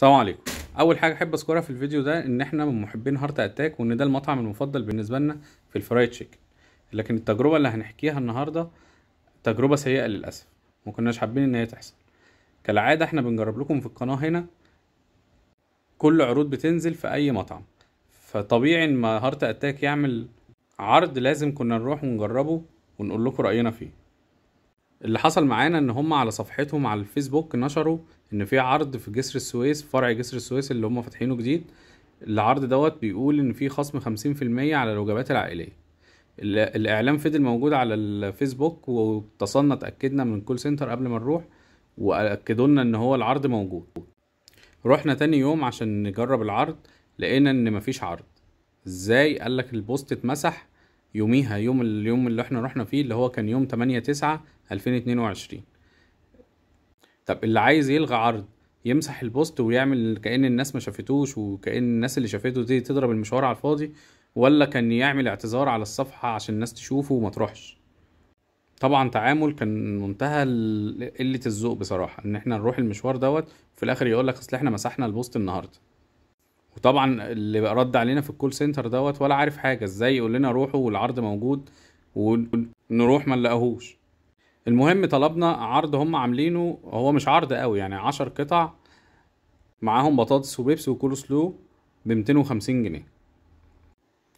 السلام عليكم اول حاجه احب اذكرها في الفيديو ده ان احنا من محبين هارت اتاك وان ده المطعم المفضل بالنسبه لنا في الفرايد تشيكن لكن التجربه اللي هنحكيها النهارده تجربه سيئه للاسف ما كناش حابين ان هي تحصل كالعاده احنا بنجرب لكم في القناه هنا كل عروض بتنزل في اي مطعم فطبيعي ان ما هارت اتاك يعمل عرض لازم كنا نروح ونجربه ونقول لكم راينا فيه اللي حصل معانا ان هم على صفحتهم على الفيسبوك نشروا ان في عرض في جسر السويس فرع جسر السويس اللي هم فاتحينه جديد العرض دوت بيقول ان في خصم خمسين في المية على الوجبات العائليه الاعلان فضل موجود على الفيسبوك واتصلنا اتاكدنا من الكول سنتر قبل ما نروح واكدوا لنا ان هو العرض موجود رحنا تاني يوم عشان نجرب العرض لقينا ان مفيش عرض ازاي قالك البوست اتمسح يوميها يوم اليوم اللي احنا رحنا فيه اللي هو كان يوم 8 9 2022 طب اللي عايز يلغي عرض يمسح البوست ويعمل كأن الناس ما شافتوش وكأن الناس اللي شافته دي تضرب المشوار على الفاضي ولا كان يعمل اعتذار على الصفحة عشان الناس تشوفه وما تروحش طبعا تعامل كان منتهى قلة الذوق بصراحة ان احنا نروح المشوار دوت في الاخر يقول لك اصل احنا مسحنا البوست النهارده وطبعا اللي رد علينا في الكول سنتر دوت ولا عارف حاجه ازاي يقول لنا روحوا والعرض موجود ونروح ما نلاقيهوش المهم طلبنا عرض هم عاملينه هو مش عرض قوي يعني عشر قطع معاهم بطاطس وبيبسي وكول سلو ب 250 جنيه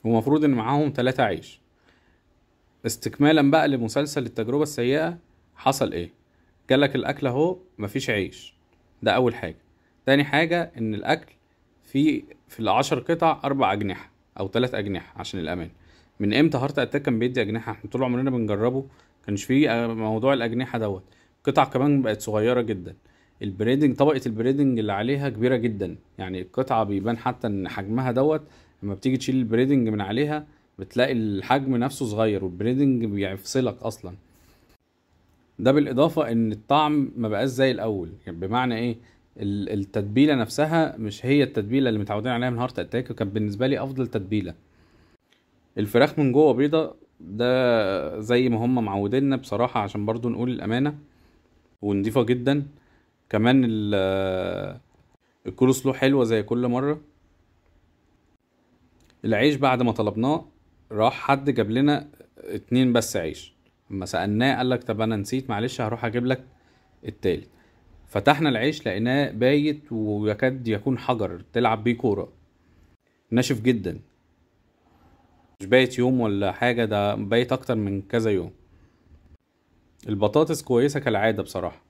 ومفروض ان معاهم تلاتة عيش استكمالا بقى لمسلسل التجربة السيئة حصل ايه جالك الاكل اهو مفيش عيش ده اول حاجة تاني حاجة ان الاكل في في العشر قطع اربع اجنحه او ثلاث اجنحه عشان الامان من امتى هارت اتاك كان بيدي اجنحه احنا طول عمرنا بنجربه كانش فيه آه، موضوع الاجنحه دوت قطع كمان بقت صغيره جدا البريدنج طبقه البريدنج اللي عليها كبيره جدا يعني القطعه بيبان حتى ان حجمها دوت لما بتيجي تشيل البريدنج من عليها بتلاقي الحجم نفسه صغير والبريدنج بيفصلك اصلا ده بالاضافه ان الطعم ما بقاش زي الاول يعني بمعنى ايه التتبيله نفسها مش هي التتبيله اللي متعودين عليها من هارت اتاك وكان بالنسبه لي افضل تتبيله الفراخ من جوه بيضه ده زي ما هم معودينا بصراحه عشان برضو نقول الامانه ونضيفه جدا كمان الكول حلوه زي كل مره العيش بعد ما طلبناه راح حد جاب لنا اتنين بس عيش اما سالناه قال لك طب انا نسيت معلش هروح اجيب لك التالت فتحنا العيش لقيناه بايت ويكاد يكون حجر تلعب بيه كورة ناشف جدا مش بايت يوم ولا حاجة ده بايت أكتر من كذا يوم البطاطس كويسة كالعادة بصراحة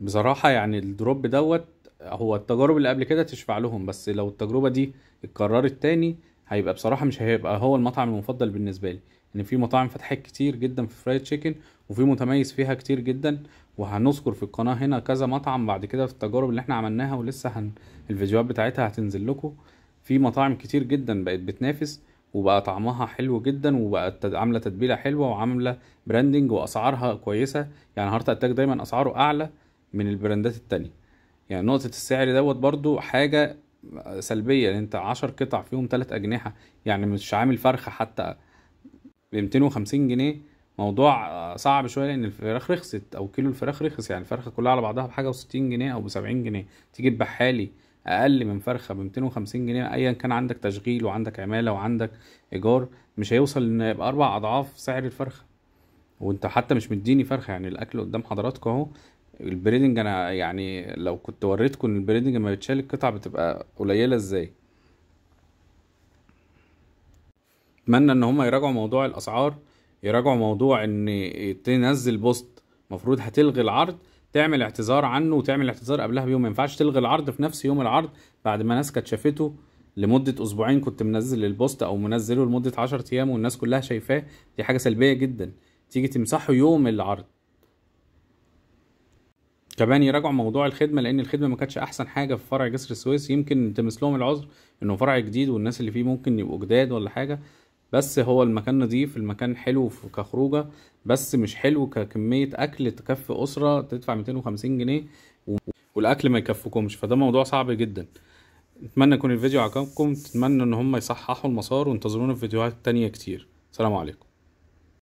بصراحة يعني الدروب دوت هو التجارب اللي قبل كده تشفع لهم بس لو التجربة دي اتكررت تاني هيبقى بصراحة مش هيبقى هو المطعم المفضل بالنسبة لي ان يعني في مطاعم فتحت كتير جدا في فرايد تشيكن وفي متميز فيها كتير جدا وهنذكر في القناه هنا كذا مطعم بعد كده في التجارب اللي احنا عملناها ولسه هن الفيديوهات بتاعتها هتنزل لكم في مطاعم كتير جدا بقت بتنافس وبقى طعمها حلو جدا وبقت عامله تتبيله حلوه وعامله براندنج واسعارها كويسه يعني هارت اتاك دايما اسعاره اعلى من البراندات التانية يعني نقطه السعر دوت برضو حاجه سلبيه انت عشر قطع فيهم ثلاث اجنحه يعني مش عامل فرخه حتى ب 250 جنيه موضوع آه، صعب شويه لان الفراخ رخصت او كيلو الفراخ رخص يعني الفرخه كلها على بعضها بحاجه و60 جنيه او ب 70 جنيه تيجي بحالي اقل من فرخه ب 250 جنيه ايا كان عندك تشغيل وعندك عماله وعندك ايجار مش هيوصل ان يبقى اربع اضعاف سعر الفرخه وانت حتى مش مديني فرخه يعني الاكل قدام حضراتكم اهو البريدنج انا يعني لو كنت وريتكم البريدنج لما بتشال القطع بتبقى قليله ازاي اتمنى ان هم يراجعوا موضوع الاسعار يراجعوا موضوع ان تنزل بوست مفروض هتلغي العرض تعمل اعتذار عنه وتعمل اعتذار قبلها بيوم ما ينفعش تلغي العرض في نفس يوم العرض بعد ما ناس كانت شافته لمده اسبوعين كنت منزل البوست او منزله لمده 10 ايام والناس كلها شايفاه دي حاجه سلبيه جدا تيجي تمسحه يوم العرض كمان يراجعوا موضوع الخدمه لان الخدمه ما كانتش احسن حاجه في فرع جسر السويس يمكن تمس لهم العذر انه فرع جديد والناس اللي فيه ممكن يبقوا جداد ولا حاجه بس هو المكان نظيف المكان حلو كخروجه بس مش حلو ككميه اكل تكفي اسره تدفع 250 جنيه والاكل ما يكفكمش فده موضوع صعب جدا اتمنى يكون الفيديو عجبكم اتمنى ان هم يصححوا المسار وانتظرونا في فيديوهات تانية كتير سلام عليكم